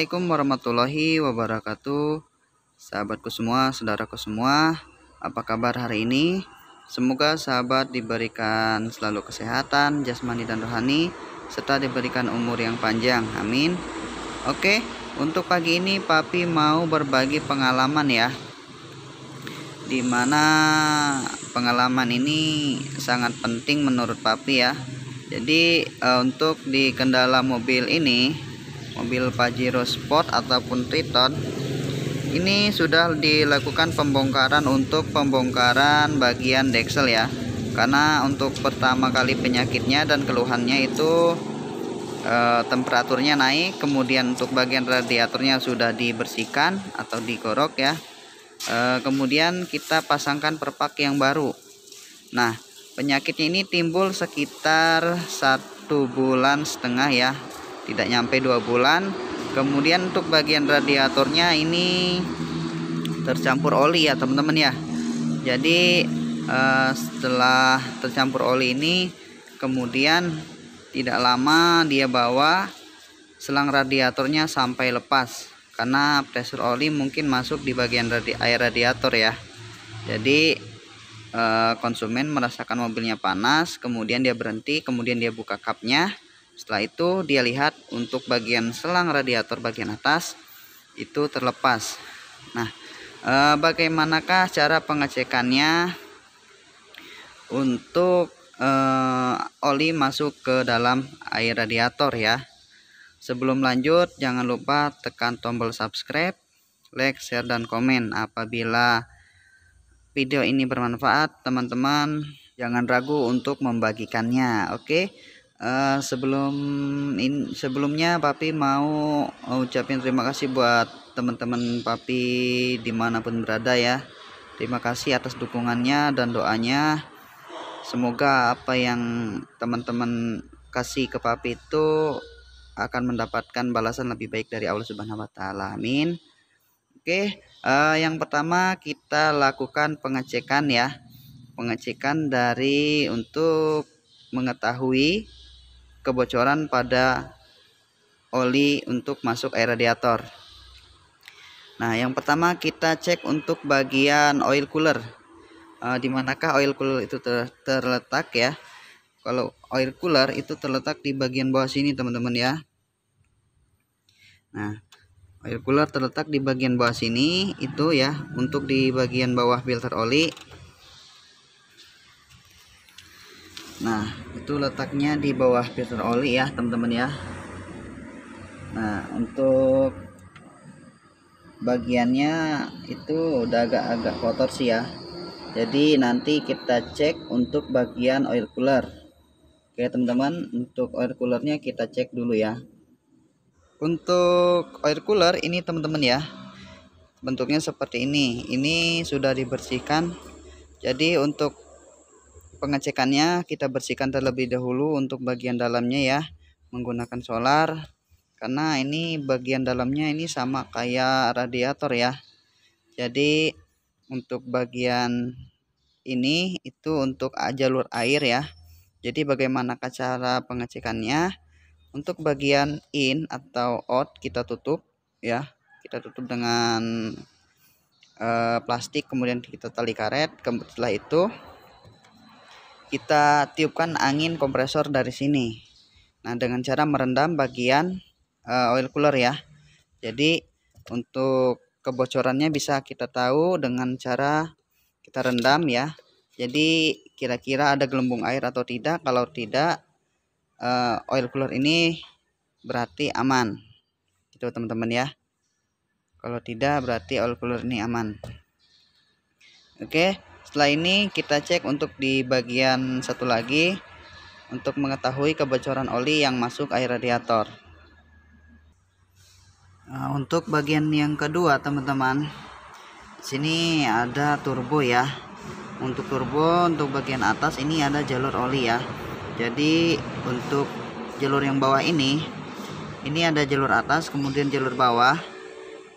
Assalamualaikum warahmatullahi wabarakatuh Sahabatku semua, saudaraku semua Apa kabar hari ini? Semoga sahabat diberikan selalu kesehatan, jasmani dan rohani Serta diberikan umur yang panjang, amin Oke, untuk pagi ini papi mau berbagi pengalaman ya Dimana pengalaman ini sangat penting menurut papi ya jadi eh, untuk di kendala mobil ini mobil Pajero Sport ataupun Triton ini sudah dilakukan pembongkaran untuk pembongkaran bagian deksel ya karena untuk pertama kali penyakitnya dan keluhannya itu e, temperaturnya naik kemudian untuk bagian radiatornya sudah dibersihkan atau digorok ya e, kemudian kita pasangkan perpak yang baru nah penyakitnya ini timbul sekitar satu bulan setengah ya tidak nyampe dua bulan kemudian untuk bagian radiatornya ini tercampur oli ya teman-teman ya jadi eh, setelah tercampur oli ini kemudian tidak lama dia bawa selang radiatornya sampai lepas karena pressure oli mungkin masuk di bagian radi air radiator ya jadi eh, konsumen merasakan mobilnya panas kemudian dia berhenti kemudian dia buka kapnya. Setelah itu dia lihat untuk bagian selang radiator bagian atas itu terlepas. Nah, e, bagaimanakah cara pengecekannya untuk e, oli masuk ke dalam air radiator ya? Sebelum lanjut, jangan lupa tekan tombol subscribe, like, share, dan komen apabila video ini bermanfaat teman-teman jangan ragu untuk membagikannya oke okay? Eh, sebelum in sebelumnya papi mau ucapin terima kasih buat teman-teman papi dimanapun berada ya terima kasih atas dukungannya dan doanya semoga apa yang teman-teman kasih ke papi itu akan mendapatkan balasan lebih baik dari Allah Subhanahu wa taala. Amin. Oke, uh, yang pertama kita lakukan pengecekan ya. Pengecekan dari untuk mengetahui kebocoran pada oli untuk masuk air radiator. Nah, yang pertama kita cek untuk bagian oil cooler. Uh, di manakah oil cooler itu ter terletak ya? Kalau oil cooler itu terletak di bagian bawah sini, teman-teman ya. Nah, oil cooler terletak di bagian bawah sini itu ya, untuk di bagian bawah filter oli. Nah, itu letaknya di bawah filter oli ya teman-teman ya nah untuk bagiannya itu udah agak-agak kotor sih ya jadi nanti kita cek untuk bagian oil cooler oke teman-teman untuk oil coolernya kita cek dulu ya untuk oil cooler ini teman-teman ya bentuknya seperti ini ini sudah dibersihkan jadi untuk pengecekannya kita bersihkan terlebih dahulu untuk bagian dalamnya ya menggunakan solar karena ini bagian dalamnya ini sama kayak radiator ya jadi untuk bagian ini itu untuk jalur air ya jadi bagaimana cara pengecekannya untuk bagian in atau out kita tutup ya kita tutup dengan uh, plastik kemudian kita tali karet setelah itu kita tiupkan angin kompresor dari sini nah dengan cara merendam bagian uh, oil cooler ya jadi untuk kebocorannya bisa kita tahu dengan cara kita rendam ya jadi kira-kira ada gelembung air atau tidak kalau tidak uh, oil cooler ini berarti aman itu teman-teman ya kalau tidak berarti oil cooler ini aman oke okay setelah ini kita cek untuk di bagian satu lagi untuk mengetahui kebocoran oli yang masuk air radiator nah, untuk bagian yang kedua teman-teman sini ada turbo ya untuk turbo untuk bagian atas ini ada jalur oli ya jadi untuk jalur yang bawah ini ini ada jalur atas kemudian jalur bawah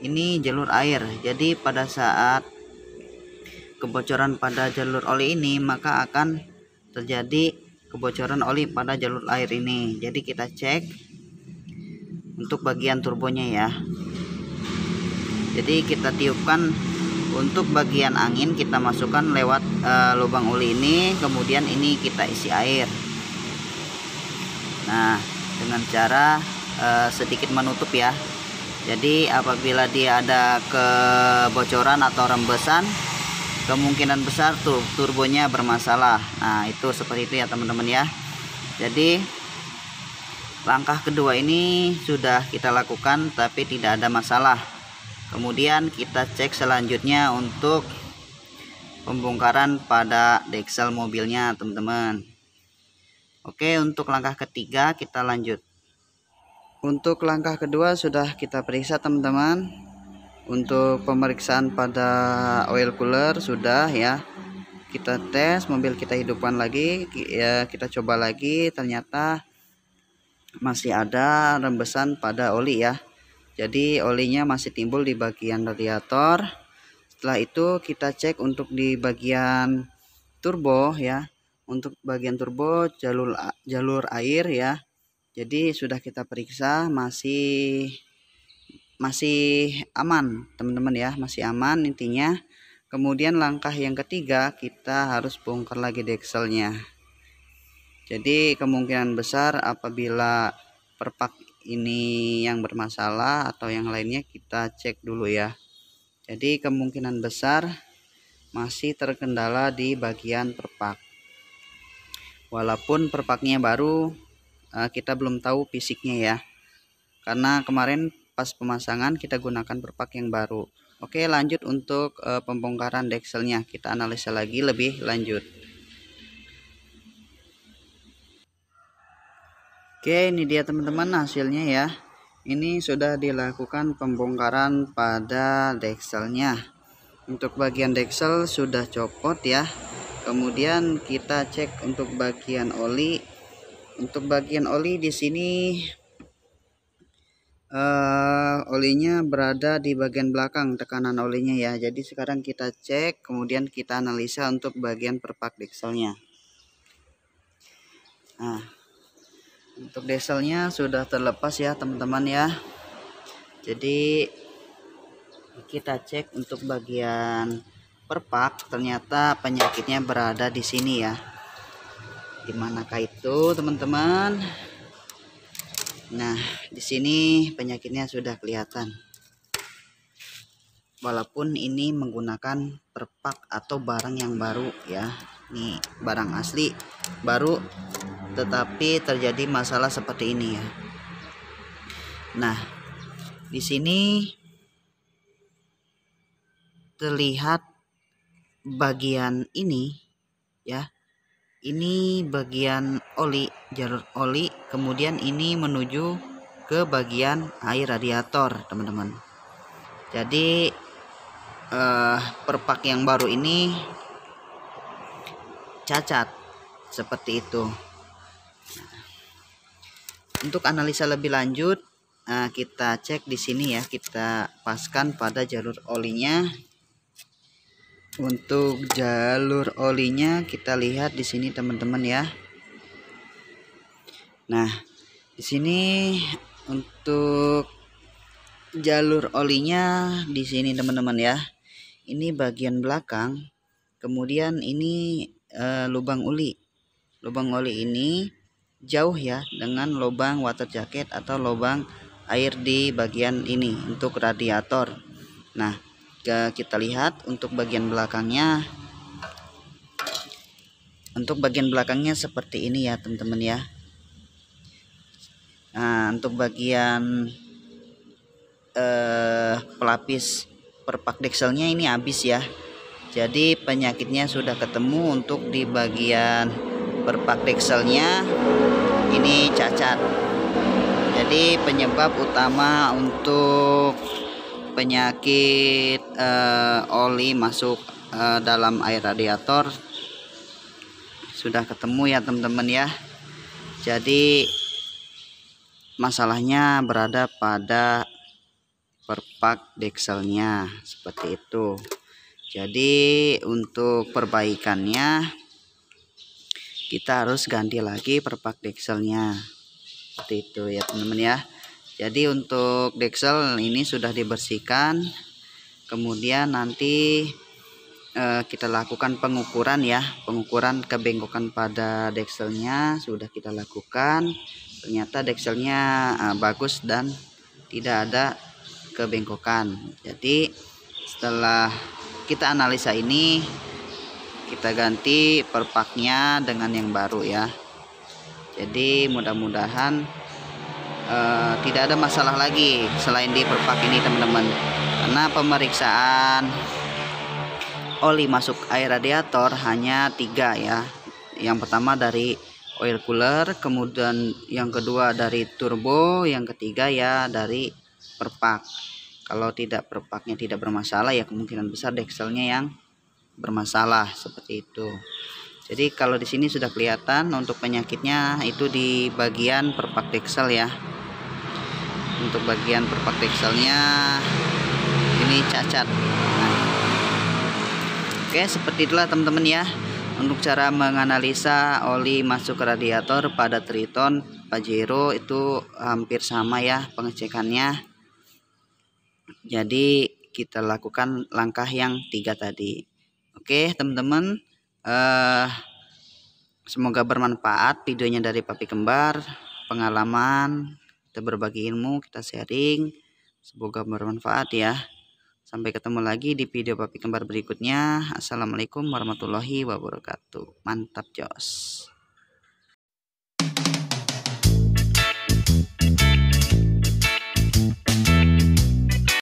ini jalur air jadi pada saat kebocoran pada jalur oli ini maka akan terjadi kebocoran oli pada jalur air ini jadi kita cek untuk bagian turbonya ya jadi kita tiupkan untuk bagian angin kita masukkan lewat e, lubang oli ini kemudian ini kita isi air nah dengan cara e, sedikit menutup ya jadi apabila dia ada kebocoran atau rembesan kemungkinan besar tur turbonya bermasalah nah itu seperti itu ya teman-teman ya jadi langkah kedua ini sudah kita lakukan tapi tidak ada masalah kemudian kita cek selanjutnya untuk pembongkaran pada deksel mobilnya teman-teman Oke untuk langkah ketiga kita lanjut untuk langkah kedua sudah kita periksa teman-teman untuk pemeriksaan pada oil cooler sudah ya kita tes mobil kita hidupkan lagi ya kita coba lagi ternyata masih ada rembesan pada oli ya jadi olinya masih timbul di bagian radiator setelah itu kita cek untuk di bagian turbo ya untuk bagian turbo jalur jalur air ya jadi sudah kita periksa masih masih aman teman-teman ya masih aman intinya kemudian langkah yang ketiga kita harus bongkar lagi dekselnya jadi kemungkinan besar apabila perpak ini yang bermasalah atau yang lainnya kita cek dulu ya jadi kemungkinan besar masih terkendala di bagian perpak walaupun perpaknya baru eh, kita belum tahu fisiknya ya karena kemarin pas pemasangan kita gunakan perpak yang baru oke lanjut untuk e, pembongkaran dekselnya kita analisa lagi lebih lanjut oke ini dia teman-teman hasilnya ya ini sudah dilakukan pembongkaran pada dekselnya untuk bagian deksel sudah copot ya kemudian kita cek untuk bagian oli untuk bagian oli di sini uh, olinya berada di bagian belakang tekanan olinya ya jadi sekarang kita cek kemudian kita analisa untuk bagian perpak dekselnya nah untuk dekselnya sudah terlepas ya teman-teman ya jadi kita cek untuk bagian perpak ternyata penyakitnya berada di sini ya dimanakah itu teman-teman Nah, di sini penyakitnya sudah kelihatan. Walaupun ini menggunakan perpak atau barang yang baru ya. Ini barang asli baru tetapi terjadi masalah seperti ini ya. Nah, di sini terlihat bagian ini ya ini bagian oli jalur oli kemudian ini menuju ke bagian air radiator teman-teman jadi eh, perpak yang baru ini cacat seperti itu nah, untuk analisa lebih lanjut eh, kita cek di sini ya kita paskan pada jalur olinya untuk jalur olinya kita lihat di sini teman-teman ya nah di sini untuk jalur olinya di sini teman-teman ya ini bagian belakang kemudian ini e, lubang uli lubang oli ini jauh ya dengan lubang water jacket atau lubang air di bagian ini untuk radiator nah kita lihat untuk bagian belakangnya untuk bagian belakangnya seperti ini ya teman-teman ya nah untuk bagian eh, pelapis perpak dekselnya ini habis ya jadi penyakitnya sudah ketemu untuk di bagian perpak dekselnya ini cacat jadi penyebab utama untuk penyakit uh, oli masuk uh, dalam air radiator sudah ketemu ya teman-teman ya jadi masalahnya berada pada perpak dekselnya seperti itu jadi untuk perbaikannya kita harus ganti lagi perpak dekselnya seperti itu ya teman-teman ya jadi untuk deksel ini sudah dibersihkan kemudian nanti eh, kita lakukan pengukuran ya pengukuran kebengkokan pada dekselnya sudah kita lakukan ternyata dekselnya eh, bagus dan tidak ada kebengkokan jadi setelah kita analisa ini kita ganti perpaknya dengan yang baru ya jadi mudah-mudahan Eh, tidak ada masalah lagi selain di perpak ini teman-teman karena pemeriksaan oli masuk air radiator hanya tiga ya yang pertama dari oil cooler kemudian yang kedua dari turbo yang ketiga ya dari perpak kalau tidak perpaknya tidak bermasalah ya kemungkinan besar dekselnya yang bermasalah seperti itu jadi kalau di sini sudah kelihatan untuk penyakitnya itu di bagian perpak deksel ya untuk bagian perpak pixelnya ini cacat nah. oke seperti itulah teman-teman ya untuk cara menganalisa oli masuk ke radiator pada Triton Pajero itu hampir sama ya pengecekannya jadi kita lakukan langkah yang tiga tadi oke teman-teman eh, semoga bermanfaat videonya dari Papi Kembar pengalaman kita berbagi ilmu kita sharing semoga bermanfaat ya sampai ketemu lagi di video papi kembar berikutnya assalamualaikum warahmatullahi wabarakatuh mantap jos